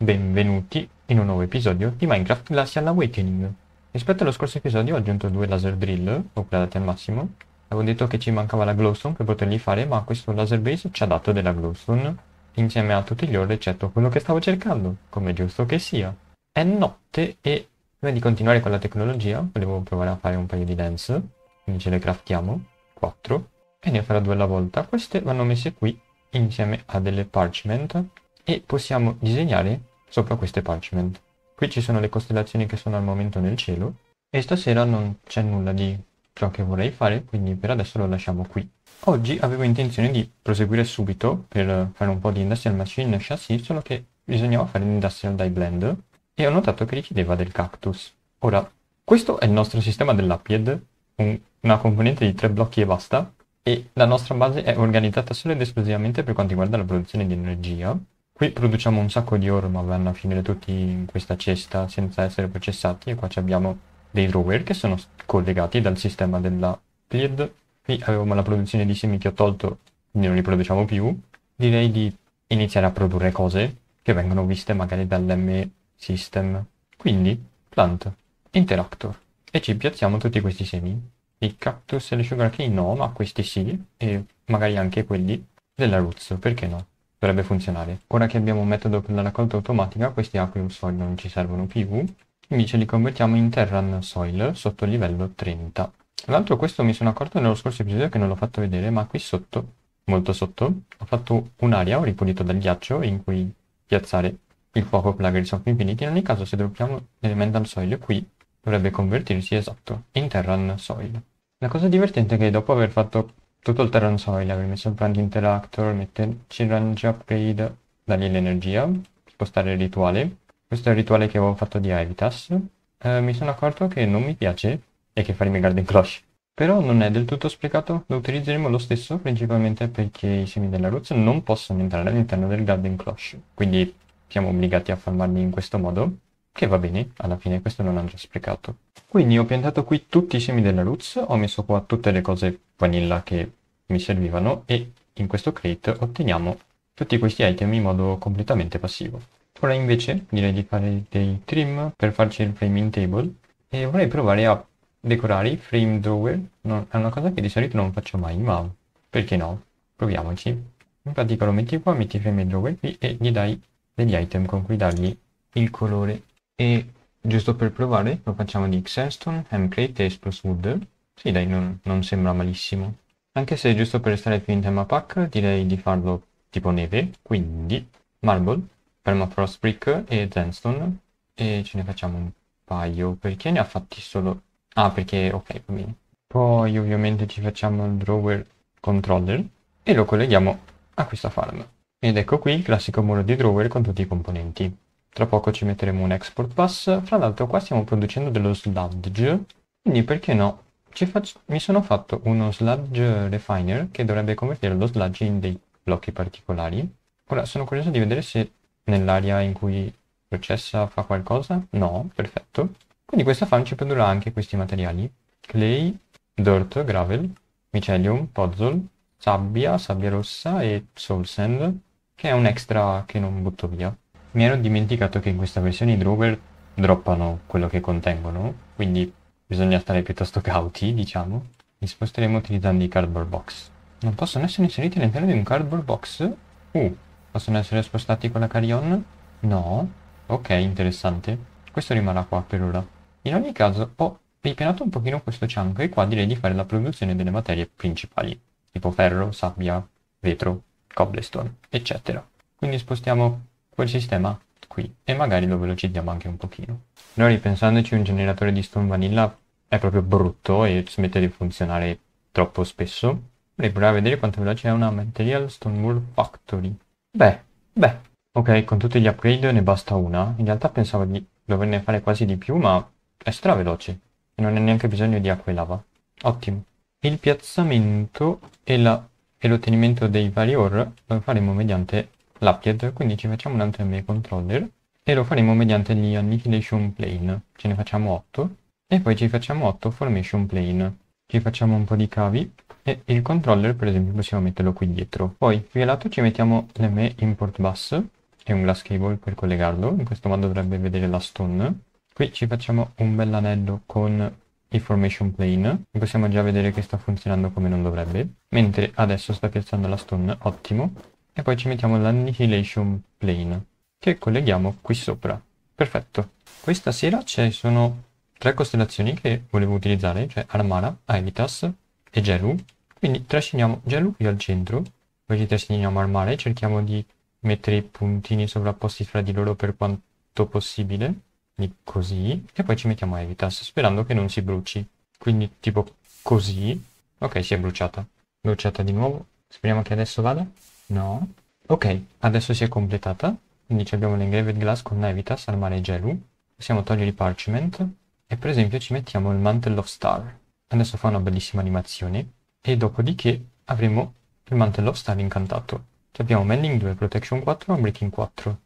Benvenuti in un nuovo episodio di Minecraft Glacial Awakening. Rispetto allo scorso episodio ho aggiunto due laser drill, upgradati al massimo. Avevo detto che ci mancava la glowstone per poterli fare, ma questo laser base ci ha dato della glowstone, insieme a tutti gli ore eccetto quello che stavo cercando, come giusto che sia. È notte e prima di continuare con la tecnologia volevo provare a fare un paio di lens, quindi ce le craftiamo, 4, e ne farò due alla volta. Queste vanno messe qui insieme a delle parchment e possiamo disegnare sopra queste parchment. Qui ci sono le costellazioni che sono al momento nel cielo e stasera non c'è nulla di ciò che vorrei fare, quindi per adesso lo lasciamo qui. Oggi avevo intenzione di proseguire subito per fare un po' di industrial machine chassis, solo che bisognava fare l'industrial dye blend e ho notato che richiedeva del cactus. Ora, questo è il nostro sistema dell'Appied, un, una componente di tre blocchi e basta, e la nostra base è organizzata solo ed esclusivamente per quanto riguarda la produzione di energia, Qui produciamo un sacco di oro ma vanno a finire tutti in questa cesta senza essere processati e qua abbiamo dei drawer che sono collegati dal sistema della plead Qui avevamo la produzione di semi che ho tolto, quindi non li produciamo più. Direi di iniziare a produrre cose che vengono viste magari dall'M system. Quindi plant, interactor e ci piazziamo tutti questi semi. I cactus e le sugarcane no, ma questi sì e magari anche quelli della ruzzo, perché no? dovrebbe funzionare. Ora che abbiamo un metodo per la raccolta automatica, questi aqueous soil non ci servono più, invece li convertiamo in terran soil sotto il livello 30. Tra l'altro questo mi sono accorto nello scorso episodio che non l'ho fatto vedere, ma qui sotto, molto sotto, ho fatto un'area, ho ripulito dal ghiaccio in cui piazzare il fuoco Plagueis of Infinity. In ogni caso se droppiamo l'elemental Soil qui dovrebbe convertirsi esatto in Terran Soil. La cosa divertente è che dopo aver fatto Total Terran Soil avrei messo il Brand Interactor, metterci il range upgrade, dargli l'energia, spostare il rituale. Questo è il rituale che avevo fatto di Evitas. Eh, mi sono accorto che non mi piace e che farmi Garden Cloche. Però non è del tutto sprecato, lo utilizzeremo lo stesso principalmente perché i semi della Roots non possono entrare all'interno del Garden Cloche. Quindi siamo obbligati a farmarli in questo modo, che va bene, alla fine questo non andrà sprecato. Quindi ho piantato qui tutti i semi della Roots, ho messo qua tutte le cose vanilla che mi servivano e in questo crate otteniamo tutti questi item in modo completamente passivo. Ora invece direi di fare dei trim per farci il framing table e vorrei provare a decorare i frame drawer, non, è una cosa che di solito non faccio mai, ma perché no? Proviamoci. In pratica lo metti qua, metti frame drawer qui e gli dai degli item con cui dargli il colore. E giusto per provare lo facciamo di Xenston, Hemcrate e Spruce Wood. Sì dai, non, non sembra malissimo. Anche se giusto per restare più in tema pack, direi di farlo tipo neve, quindi Marble, Permafrost Brick e Zenstone. E ce ne facciamo un paio, perché ne ha fatti solo... Ah, perché... ok, va bene. Poi ovviamente ci facciamo il drawer controller e lo colleghiamo a questa farm. Ed ecco qui il classico muro di drawer con tutti i componenti. Tra poco ci metteremo un export pass, fra l'altro qua stiamo producendo dello sludge, quindi perché no faccio, mi sono fatto uno sludge refiner che dovrebbe convertire lo sludge in dei blocchi particolari. Ora sono curioso di vedere se nell'area in cui processa fa qualcosa. No, perfetto. Quindi questa farm ci produrrà anche questi materiali. Clay, dirt, gravel, micelium, pozzol, sabbia, sabbia rossa e soul sand, che è un extra che non butto via. Mi ero dimenticato che in questa versione i drover droppano quello che contengono, quindi Bisogna stare piuttosto cauti, diciamo. Li sposteremo utilizzando i cardboard box. Non possono essere inseriti all'interno di un cardboard box? Uh, possono essere spostati con la carrion? No. Ok, interessante. Questo rimarrà qua per ora. In ogni caso, ho peiperato un pochino questo chunk e qua direi di fare la produzione delle materie principali. Tipo ferro, sabbia, vetro, cobblestone, eccetera. Quindi spostiamo quel sistema qui e magari lo velocizziamo anche un pochino. Però ripensandoci un generatore di Stone Vanilla è proprio brutto e smette di funzionare troppo spesso. Vorrei provare a vedere quanto veloce è una Material Stone Wool Factory. Beh, beh. Ok, con tutti gli upgrade ne basta una. In realtà pensavo di doverne fare quasi di più, ma è straveloce. E non è neanche bisogno di acqua e lava. Ottimo. Il piazzamento e, la, e l'ottenimento dei vari ore lo faremo mediante l'upgrade, quindi ci facciamo un altro MA controller e lo faremo mediante gli Annihilation Plane. Ce ne facciamo 8 e poi ci facciamo 8 Formation Plane. Ci facciamo un po' di cavi e il controller per esempio possiamo metterlo qui dietro. Poi qui a lato ci mettiamo l'ME Import Bus e un glass cable per collegarlo, in questo modo dovrebbe vedere la stone. Qui ci facciamo un bel anello con i formation plane, possiamo già vedere che sta funzionando come non dovrebbe, mentre adesso sta piazzando la stone, ottimo. E poi ci mettiamo l'annihilation plane, che colleghiamo qui sopra. Perfetto. Questa sera ci sono tre costellazioni che volevo utilizzare, cioè Armana, Aelitas e Gelu. Quindi trasciniamo Gelu qui al centro, poi ci trasciniamo Armana e cerchiamo di mettere i puntini sovrapposti fra di loro per quanto possibile, quindi così, e poi ci mettiamo Aelitas, sperando che non si bruci. Quindi tipo così. Ok, si è bruciata. Bruciata di nuovo. Speriamo che adesso vada. No. Ok, adesso si è completata. Quindi abbiamo l'engraved glass con Navitas al mare gelu. Possiamo togliere i parchment e per esempio ci mettiamo il mantle of star. Adesso fa una bellissima animazione e dopodiché avremo il mantle of star incantato. Abbiamo mending 2, protection 4, breaking 4.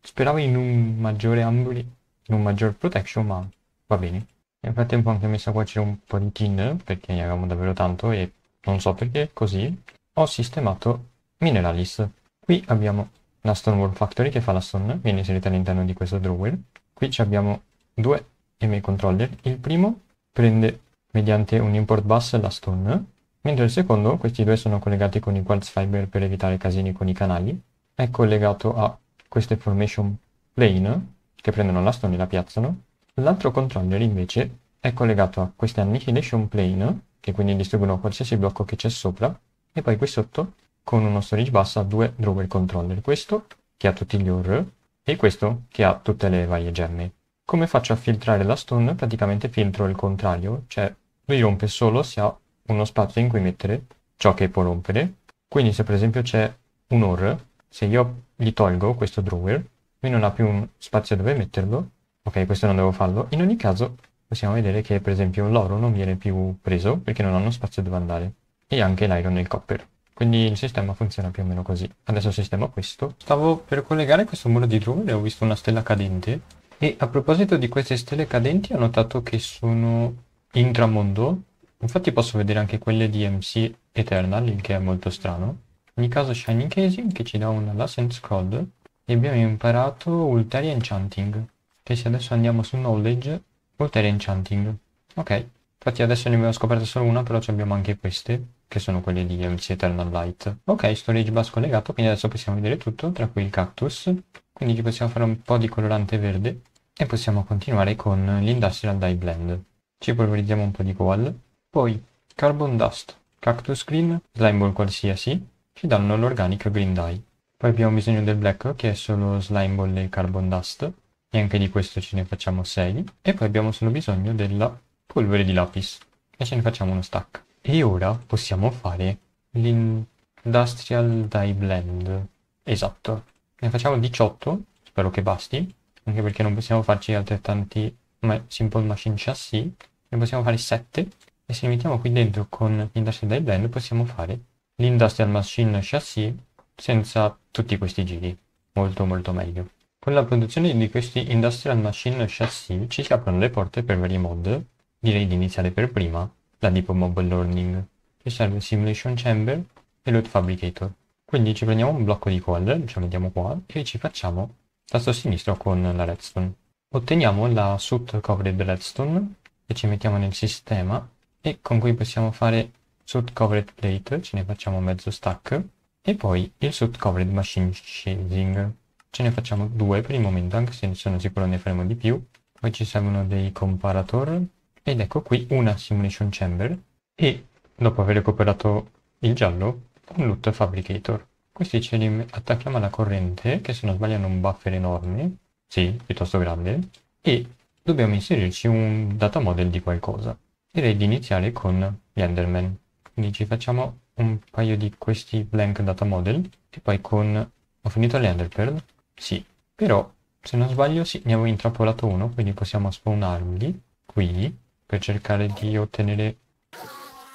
Speravo in un maggiore ambri, in un maggior protection, ma va bene. Nel frattempo ho anche messo qua c'era un po' di tin, perché ne avevamo davvero tanto e non so perché, così ho sistemato Mineralis. Qui abbiamo la Stonewall Factory che fa la stone, viene inserita all'interno di questo drawer. Qui abbiamo due MA controller. Il primo prende mediante un import bus la stone, mentre il secondo, questi due sono collegati con i quartz fiber per evitare casini con i canali, è collegato a queste formation plane che prendono la stone e la piazzano. L'altro controller invece è collegato a queste annihilation plane che quindi distribuono qualsiasi blocco che c'è sopra e poi qui sotto con uno storage basso ha due drawer controller, questo che ha tutti gli OR e questo che ha tutte le varie gemme. Come faccio a filtrare la stone? Praticamente filtro il contrario, cioè lui rompe solo se ha uno spazio in cui mettere ciò che può rompere. Quindi se per esempio c'è un OR, se io gli tolgo questo drawer, lui non ha più un spazio dove metterlo. Ok, questo non devo farlo. In ogni caso possiamo vedere che per esempio l'oro non viene più preso perché non hanno spazio dove andare. E anche l'iron e il copper. Quindi il sistema funziona più o meno così. Adesso sistemo questo. Stavo per collegare questo muro di drone e ho visto una stella cadente. E a proposito di queste stelle cadenti ho notato che sono intramondo. Infatti posso vedere anche quelle di MC Eternal, il che è molto strano. In ogni caso Shining Casing che ci dà una Lascent code. E abbiamo imparato Ulterior Enchanting. Che se adesso andiamo su Knowledge, Ulterior Enchanting. Ok. Infatti adesso ne abbiamo scoperta solo una, però abbiamo anche queste che sono quelli di MC Eternal Light. Ok, storage bus collegato, quindi adesso possiamo vedere tutto, tra cui il cactus. Quindi ci possiamo fare un po' di colorante verde e possiamo continuare con l'Industrial Dye Blend. Ci polverizziamo un po' di coal. Poi Carbon Dust, Cactus Green, Slime Ball qualsiasi, ci danno l'Organic Green Dye. Poi abbiamo bisogno del black che è solo Slime Ball e Carbon Dust e anche di questo ce ne facciamo 6 e poi abbiamo solo bisogno della polvere di lapis e ce ne facciamo uno stack. E ora possiamo fare l'industrial die blend. Esatto. Ne facciamo 18, spero che basti, anche perché non possiamo farci altrettanti ma simple machine chassis. Ne possiamo fare 7 e se li mettiamo qui dentro con l'industrial die blend possiamo fare l'industrial machine chassis senza tutti questi giri. Molto molto meglio. Con la produzione di questi industrial machine chassis ci si aprono le porte per vari mod. Direi di iniziare per prima la per Mobile Learning, che serve Simulation Chamber e Load Fabricator. Quindi ci prendiamo un blocco di code, ce lo mettiamo qua, e ci facciamo tasto sinistro con la redstone. Otteniamo la Suit Covered Redstone, che ci mettiamo nel sistema, e con cui possiamo fare Suit Covered Plate, ce ne facciamo mezzo stack, e poi il Suit Covered Machine Shading. Ce ne facciamo due per il momento, anche se sono sicuro ne faremo di più. Poi ci servono dei comparator, ed ecco qui una Simulation Chamber e dopo aver recuperato il giallo un Loot Fabricator. Questi ce li attacchiamo alla corrente che se non sbaglio hanno un buffer enorme, sì, piuttosto grande, e dobbiamo inserirci un data model di qualcosa. Direi di iniziare con gli Enderman. Quindi ci facciamo un paio di questi blank data model e poi con... ho finito le Enderpearl? Sì, però se non sbaglio sì, ne avevo intrappolato uno, quindi possiamo spawnarli qui per cercare di ottenere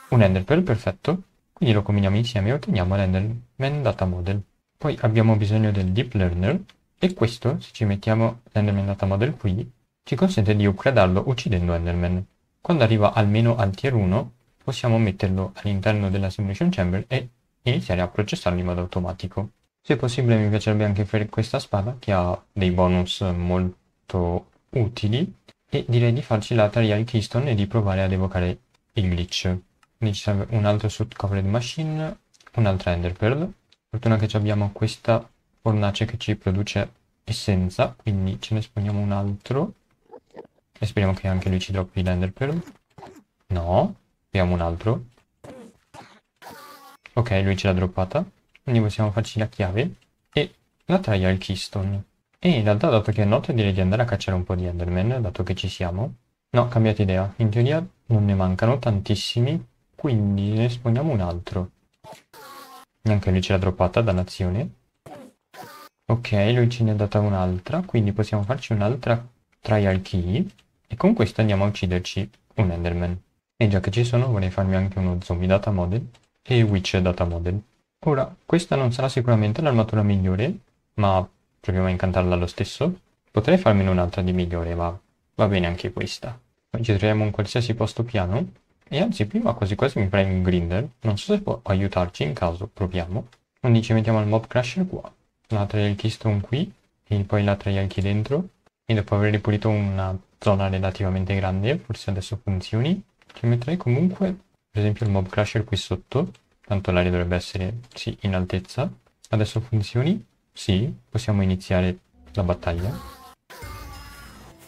un enderpearl perfetto quindi lo combiniamo insieme e otteniamo l'enderman data model poi abbiamo bisogno del deep learner e questo se ci mettiamo l'enderman data model qui ci consente di upgradarlo uccidendo enderman quando arriva almeno al tier 1 possiamo metterlo all'interno della simulation chamber e iniziare a processarlo in modo automatico se possibile mi piacerebbe anche fare questa spada che ha dei bonus molto utili e direi di farci la Tarial Keystone e di provare ad evocare il glitch. Quindi ci serve un altro Suit Covered Machine, un'altra enderpearl. Fortuna che abbiamo questa fornace che ci produce essenza, quindi ce ne esponiamo un altro. E speriamo che anche lui ci droppi l'enderpearl. No, abbiamo un altro. Ok, lui ce l'ha droppata. Quindi possiamo farci la chiave e la Trial Keystone. E in realtà, dato che è noto, direi di andare a cacciare un po' di Enderman, dato che ci siamo. No, cambiate idea. In teoria non ne mancano tantissimi, quindi ne esponiamo un altro. Neanche lui ce l'ha droppata, dannazione. Ok, lui ce ne ha data un'altra, quindi possiamo farci un'altra trial key. E con questo andiamo a ucciderci un Enderman. E già che ci sono, vorrei farmi anche uno zombie data model e witch data model. Ora, questa non sarà sicuramente l'armatura migliore, ma Proviamo a incantarla lo stesso. Potrei farmene un'altra di migliore, ma va bene anche questa. Poi ci troviamo in qualsiasi posto piano. E anzi, prima quasi quasi mi preme un grinder. Non so se può aiutarci in caso, proviamo. Quindi ci mettiamo il mob crusher qua. La trail keystone qui. E poi la trail key dentro. E dopo aver ripulito una zona relativamente grande, forse adesso funzioni. Ci metterei comunque, per esempio, il mob crusher qui sotto. Tanto l'aria dovrebbe essere, sì, in altezza. Adesso funzioni. Sì, possiamo iniziare la battaglia.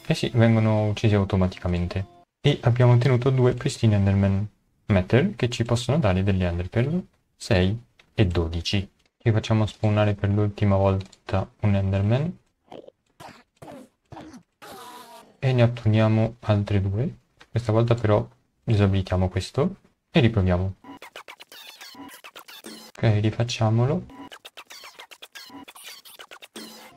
Eh sì, vengono uccisi automaticamente. E abbiamo ottenuto due pristine Enderman Metal che ci possono dare delle Enderpearl 6 e 12. Ci facciamo spawnare per l'ultima volta un Enderman. E ne otteniamo altre due. Questa volta però disabilitiamo questo e riproviamo. Ok, rifacciamolo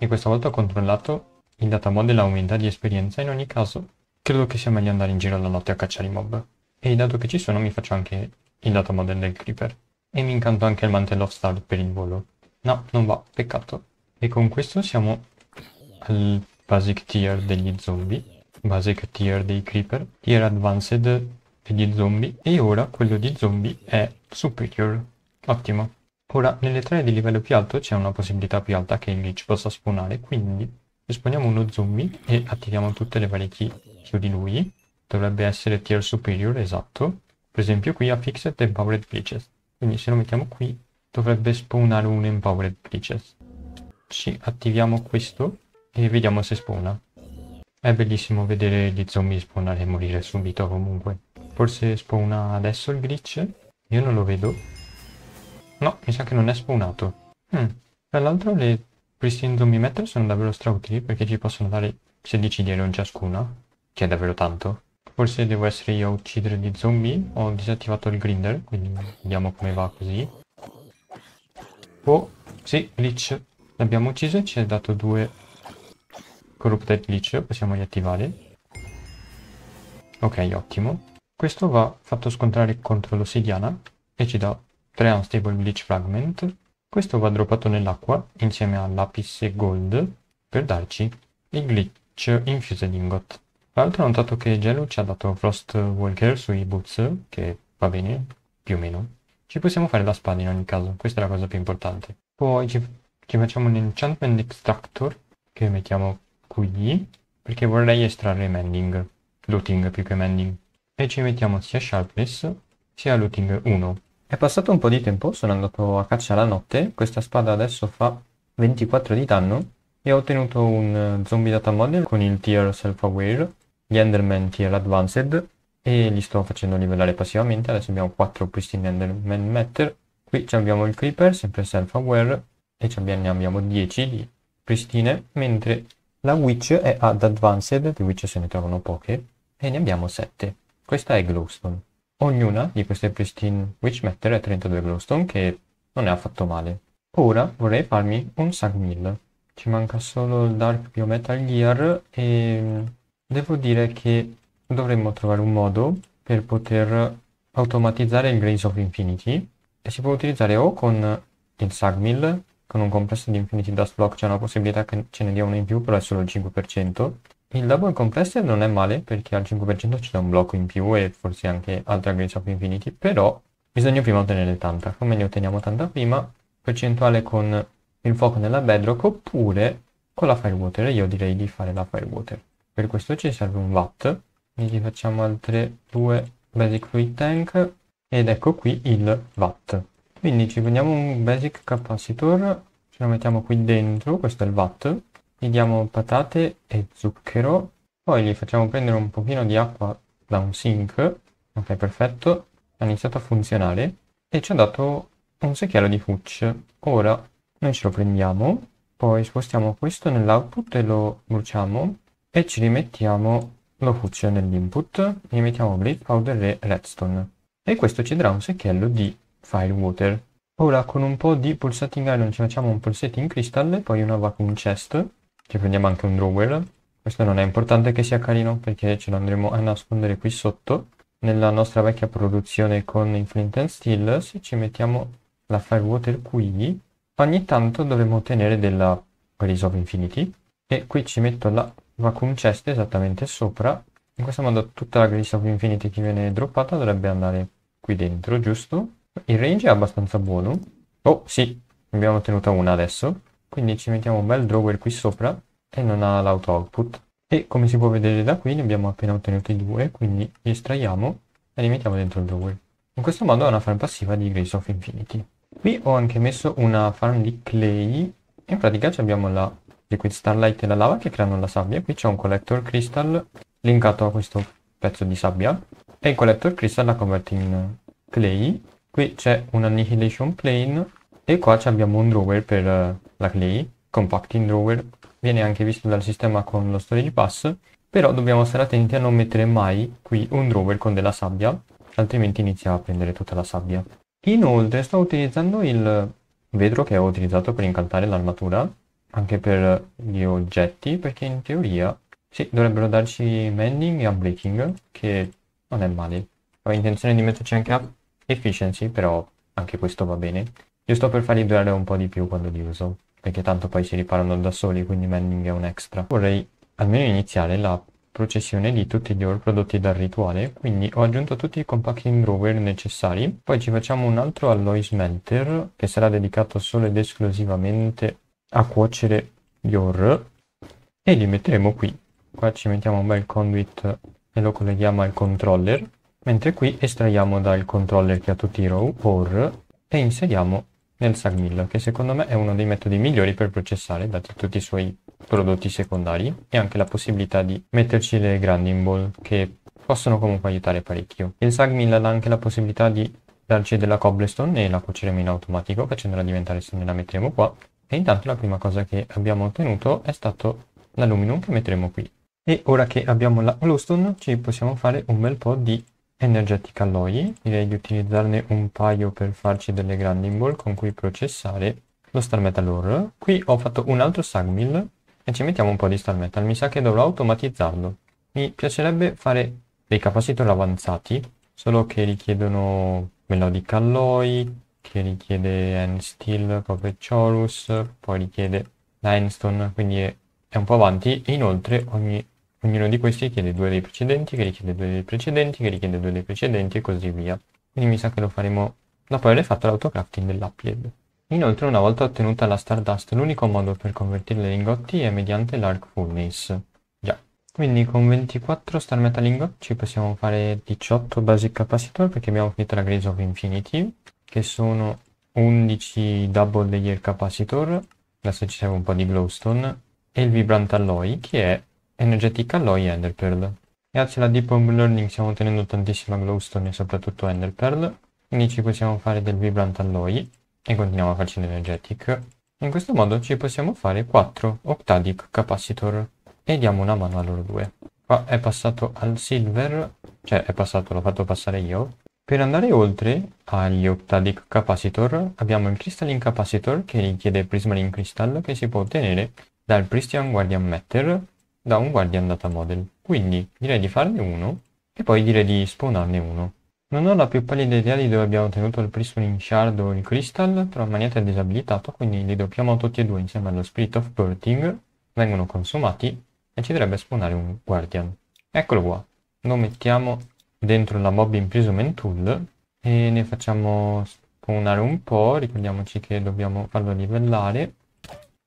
e questa volta ho controllato il datamodel aumenta di esperienza in ogni caso credo che sia meglio andare in giro la notte a cacciare i mob e dato che ci sono mi faccio anche il datamodel del creeper e mi incanto anche il mantello of star per il volo no non va peccato e con questo siamo al basic tier degli zombie basic tier dei creeper tier advanced degli zombie e ora quello di zombie è superior ottimo Ora, nelle tre di livello più alto c'è una possibilità più alta che il glitch possa spawnare, quindi esponiamo uno zombie e attiviamo tutte le varie key più di lui. Dovrebbe essere tier superior, esatto. Per esempio qui ha fixed empowered glitches. Quindi se lo mettiamo qui dovrebbe spawnare un empowered glitches. Ci attiviamo questo e vediamo se spawna. È bellissimo vedere gli zombie spawnare e morire subito comunque. Forse spawna adesso il glitch? Io non lo vedo. No, mi sa che non è spawnato. Hmm. Tra l'altro le pristine zombie metal sono davvero strautili perché ci possono dare 16 di iron ciascuna, che è davvero tanto. Forse devo essere io a uccidere gli zombie. Ho disattivato il grinder, quindi vediamo come va così. Oh, sì, glitch. L'abbiamo ucciso e ci ha dato due corrupted glitch, possiamo riattivare. Ok, ottimo. Questo va fatto scontrare contro l'ossidiana e ci dà 3 Unstable bleach fragment, questo va droppato nell'acqua insieme a all'apice gold per darci il glitch infused ingot. Tra l'altro ho notato che Gelu ci ha dato Frost Walker sui boots, che va bene, più o meno. Ci possiamo fare la spada in ogni caso, questa è la cosa più importante. Poi ci, ci facciamo un enchantment extractor, che mettiamo qui, perché vorrei estrarre mending, looting più che mending. E ci mettiamo sia sharpness, sia looting 1, è passato un po' di tempo, sono andato a caccia la notte, questa spada adesso fa 24 di danno e ho ottenuto un eh, zombie data model con il tier self-aware, gli enderman tier advanced e li sto facendo livellare passivamente, adesso abbiamo 4 pristine enderman matter, qui abbiamo il creeper sempre self-aware e ne abbiamo 10 di pristine, mentre la witch è ad advanced, di witch se ne trovano poche, e ne abbiamo 7. Questa è glowstone. Ognuna di queste pristine Witch Matter è 32 glowstone che non è affatto male. Ora vorrei farmi un Sagmill. Ci manca solo il Dark biometal Gear e devo dire che dovremmo trovare un modo per poter automatizzare il Grace of Infinity e si può utilizzare o con il Sagmill, con un complesso di Infinity Dust Block c'è una possibilità che ce ne dia uno in più però è solo il 5% il double compressor non è male perché al 5% ci dà un blocco in più e forse anche altri grade infiniti, però bisogna prima ottenere tanta. Come ne otteniamo tanta prima? Percentuale con il fuoco nella bedrock oppure con la firewater. Io direi di fare la firewater. Per questo ci serve un watt, quindi facciamo altre due basic fluid tank ed ecco qui il watt. Quindi ci prendiamo un basic capacitor, ce lo mettiamo qui dentro, questo è il watt, gli diamo patate e zucchero, poi gli facciamo prendere un pochino di acqua da un sink, ok perfetto, ha iniziato a funzionare e ci ha dato un secchiello di fucce. Ora noi ce lo prendiamo, poi spostiamo questo nell'output e lo bruciamo e ci rimettiamo lo fucce nell'input, gli mettiamo brick powder e redstone e questo ci darà un secchiello di fire water. Ora con un po' di pulsating iron ci facciamo un pulsating crystal e poi una vacuum chest ci prendiamo anche un Drowell. Questo non è importante che sia carino perché ce lo andremo a nascondere qui sotto. Nella nostra vecchia produzione con il Flint and Steel, se ci mettiamo la Firewater qui, ogni tanto dovremo ottenere della Grace of Infinity. E qui ci metto la Vacuum Chest esattamente sopra. In questo modo tutta la Grace of Infinity che viene droppata dovrebbe andare qui dentro, giusto? Il range è abbastanza buono. Oh, sì, ne abbiamo ottenuta una adesso quindi ci mettiamo un bel drawer qui sopra e non ha l'auto output e come si può vedere da qui ne abbiamo appena ottenuti due quindi li estraiamo e li mettiamo dentro il drawer in questo modo è una farm passiva di Grace of Infinity qui ho anche messo una farm di clay in pratica abbiamo la liquid starlight e la lava che creano la sabbia qui c'è un collector crystal linkato a questo pezzo di sabbia e il collector crystal la converte in clay qui c'è un annihilation plane e qua abbiamo un drawer per eh, la Clay, Compacting Drawer, viene anche visto dal sistema con lo Storage Pass, però dobbiamo stare attenti a non mettere mai qui un drawer con della sabbia, altrimenti inizia a prendere tutta la sabbia. Inoltre sto utilizzando il vetro che ho utilizzato per incantare l'armatura, anche per gli oggetti, perché in teoria sì, dovrebbero darci mending e unbreaking, che non è male. Ho intenzione di metterci anche up efficiency, però anche questo va bene. Io sto per farli durare un po' di più quando li uso perché tanto poi si riparano da soli, quindi mending è un extra. Vorrei almeno iniziare la processione di tutti gli ore prodotti dal rituale, quindi ho aggiunto tutti i compacting grower necessari, poi ci facciamo un altro alloy smelter che sarà dedicato solo ed esclusivamente a cuocere gli ore e li metteremo qui. Qua ci mettiamo un bel conduit e lo colleghiamo al controller, mentre qui estraiamo dal controller che ha tutti i row ore e inseriamo nel Sagmillo, che secondo me è uno dei metodi migliori per processare, dati tutti i suoi prodotti secondari, e anche la possibilità di metterci le grinding ball, che possono comunque aiutare parecchio. Il Sagmill ha anche la possibilità di darci della cobblestone e la cuoceremo in automatico, facendola diventare se stone, la metteremo qua. E intanto la prima cosa che abbiamo ottenuto è stato l'aluminum che metteremo qui. E ora che abbiamo la glowstone ci possiamo fare un bel po' di Energetic Alloy, direi di utilizzarne un paio per farci delle grinding ball con cui processare lo Star Metal Ore. Qui ho fatto un altro Sagmill e ci mettiamo un po' di Star Metal, mi sa che dovrò automatizzarlo. Mi piacerebbe fare dei capacitor avanzati, solo che richiedono Melodic Alloy, che richiede N Steel, Copper Chorus, poi richiede Limestone, quindi è, è un po' avanti e inoltre ogni Ognuno di questi chiede due dei precedenti, che richiede due dei precedenti, che richiede due dei precedenti e così via. Quindi mi sa che lo faremo dopo aver fatto l'autocrafting dell'upload. Inoltre una volta ottenuta la Stardust l'unico modo per convertirle in lingotti è mediante l'Arc Furnace. Già. Quindi con 24 Star Metal Ingot ci possiamo fare 18 Basic Capacitor perché abbiamo finito la Grace of Infinity, che sono 11 Double Layer Capacitor, adesso ci serve un po' di Glowstone, e il Vibrant Alloy che è energetica Alloy e Ender Grazie alla Deep Home Learning stiamo ottenendo tantissima glowstone e soprattutto Enderpearl. quindi ci possiamo fare del Vibrant Alloy e continuiamo a farci l'Energetic. In questo modo ci possiamo fare 4 Octadic Capacitor e diamo una mano a loro due. Qua è passato al Silver, cioè è passato, l'ho fatto passare io. Per andare oltre agli Octadic Capacitor abbiamo il Crystalline Capacitor che richiede Prismarine Crystal che si può ottenere dal Prismian Guardian Matter da un guardian data model, quindi direi di farne uno e poi direi di spawnarne uno. Non ho la più pallida idea di dove abbiamo tenuto il priston in shard o il crystal, però Maniata è disabilitato, quindi li doppiamo tutti e due insieme allo Spirit of Burting, vengono consumati e ci dovrebbe spawnare un guardian. Eccolo qua, lo mettiamo dentro la mob imprisonment tool e ne facciamo spawnare un po', ricordiamoci che dobbiamo farlo livellare,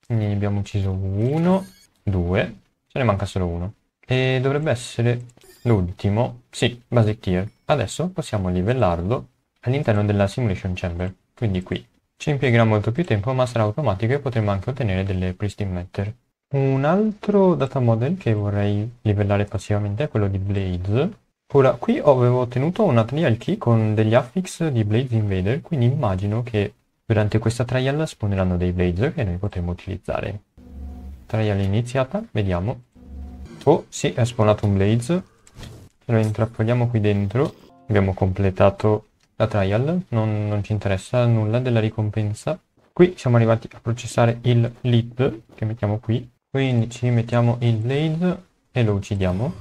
ne abbiamo ucciso uno, due, ne manca solo uno. E dovrebbe essere l'ultimo. Sì, Basic Tier. Adesso possiamo livellarlo all'interno della Simulation Chamber. Quindi qui. Ci impiegherà molto più tempo, ma sarà automatico e potremo anche ottenere delle pristine matter. Un altro data model che vorrei livellare passivamente è quello di Blades. Ora, qui avevo ottenuto una trial key con degli affix di Blades Invader, quindi immagino che durante questa trial spawneranno dei Blades che noi potremo utilizzare. Trial iniziata, vediamo. Oh, sì, è spawnato un blaze. Ce lo intrappoliamo qui dentro. Abbiamo completato la trial. Non, non ci interessa nulla della ricompensa. Qui siamo arrivati a processare il lead che mettiamo qui. Quindi ci mettiamo il blaze e lo uccidiamo.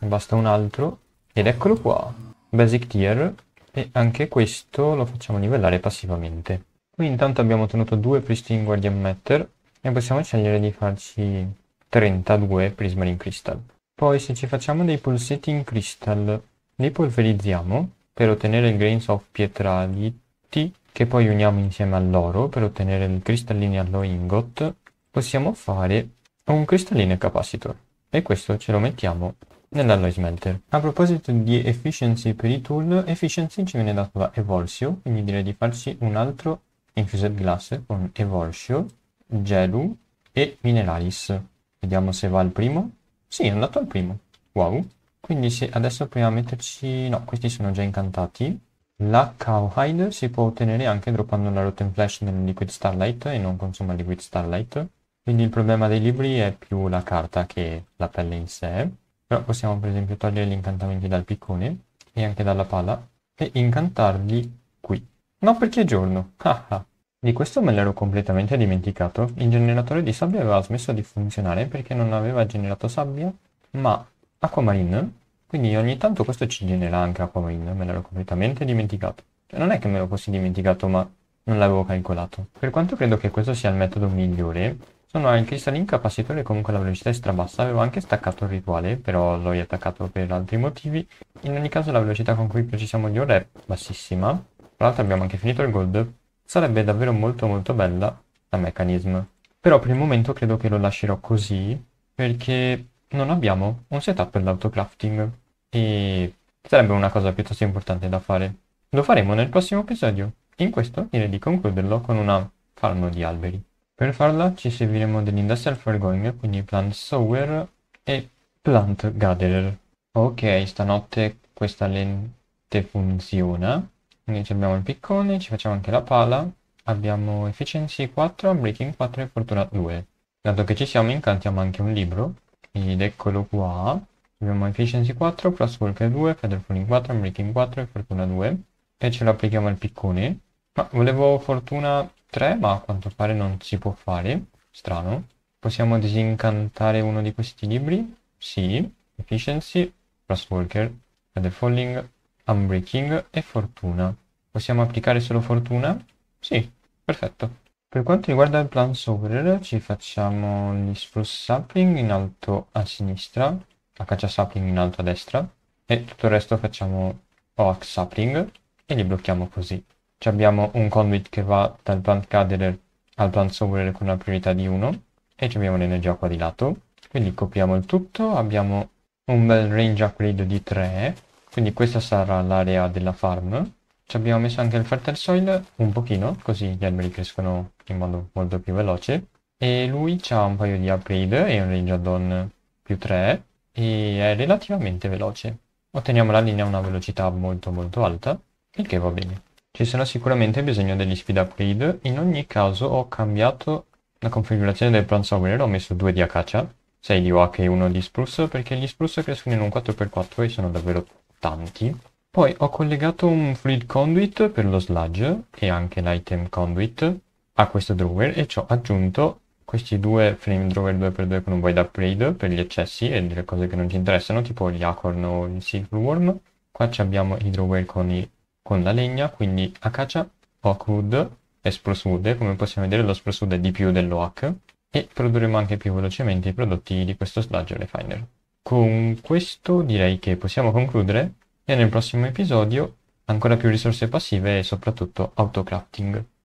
Ne basta un altro. Ed eccolo qua. Basic tier. E anche questo lo facciamo livellare passivamente. Qui intanto abbiamo ottenuto due pristine guardian matter e possiamo scegliere di farci 32 Prismarine Crystal. Poi se ci facciamo dei polsetti in crystal, li polverizziamo per ottenere il Grains of Pietraliti, che poi uniamo insieme all'oro per ottenere il cristallino allo ingot. Possiamo fare un cristallino capacitor e questo ce lo mettiamo nell'alloy smelter. A proposito di efficiency per i tool, efficiency ci viene dato da Evolsio, quindi direi di farci un altro infused glass con Evolsio, Gelu e Mineralis. Vediamo se va al primo. Sì, è andato al primo. Wow. Quindi se adesso proviamo a metterci... No, questi sono già incantati. La Cowhide si può ottenere anche droppando la Rotten Flash nel Liquid Starlight e non consuma Liquid Starlight. Quindi il problema dei libri è più la carta che la pelle in sé. Però possiamo per esempio togliere gli incantamenti dal piccone e anche dalla pala e incantarli qui. No, perché è giorno. Haha. Ah. Di questo me l'ero completamente dimenticato, il generatore di sabbia aveva smesso di funzionare perché non aveva generato sabbia, ma Aquamarine, quindi ogni tanto questo ci genera anche Aquamarine, me l'ero completamente dimenticato. Cioè non è che me lo fossi dimenticato, ma non l'avevo calcolato. Per quanto credo che questo sia il metodo migliore, sono anche cristallino capacitore comunque la velocità bassa. avevo anche staccato il rituale, però l'ho riattaccato per altri motivi. In ogni caso la velocità con cui precisiamo gli ore è bassissima. Tra l'altro abbiamo anche finito il gold, Sarebbe davvero molto molto bella la mechanism. Però per il momento credo che lo lascerò così perché non abbiamo un setup per l'autocrafting e sarebbe una cosa piuttosto importante da fare. Lo faremo nel prossimo episodio. In questo direi di concluderlo con una farm di alberi. Per farla ci serviremo dell'industrial foregoing, quindi plant sower e plant gatherer. Ok, stanotte questa lente funziona. Quindi abbiamo il piccone, ci facciamo anche la pala, abbiamo efficiency 4, breaking 4 e fortuna 2. Dato che ci siamo incantiamo anche un libro, ed eccolo qua. Abbiamo efficiency 4, crosswalker 2, feather falling 4, breaking 4 e fortuna 2. E ce lo applichiamo al piccone. Ma volevo fortuna 3, ma a quanto pare non si può fare. Strano. Possiamo disincantare uno di questi libri? Sì. Efficiency, crosswalker, feather falling, Unbreaking e Fortuna. Possiamo applicare solo Fortuna? Sì, perfetto. Per quanto riguarda il plan Soverer ci facciamo gli Spruce Sapling in alto a sinistra, la caccia Sapling in alto a destra e tutto il resto facciamo Oak Sapling e li blocchiamo così. Ci abbiamo un conduit che va dal plant caderer al plant soverer con una priorità di 1 e ci abbiamo l'energia qua di lato. Quindi copiamo il tutto, abbiamo un bel range upgrade di 3 quindi questa sarà l'area della farm ci abbiamo messo anche il fertile soil un pochino così gli alberi crescono in modo molto più veloce e lui ha un paio di upgrade e un range add-on più 3 e è relativamente veloce otteniamo la linea a una velocità molto molto alta il che va bene ci sarà sicuramente bisogno degli speed upgrade in ogni caso ho cambiato la configurazione del plant software ho messo 2 di acacia 6 di oak e 1 di spruce perché gli spruce crescono in un 4x4 e sono davvero tanti. Poi ho collegato un fluid conduit per lo sludge e anche l'item conduit a questo drawer e ci ho aggiunto questi due frame drawer 2x2 con un void upgrade per gli accessi e delle cose che non ci interessano, tipo gli acorn o il silkworm. Qua abbiamo i drawer con, i, con la legna, quindi acacia, oak wood e spruce wood. come possiamo vedere lo spruce wood è di più dell'oak e produrremo anche più velocemente i prodotti di questo sludge refiner. Con questo direi che possiamo concludere e nel prossimo episodio ancora più risorse passive e soprattutto autocrafting.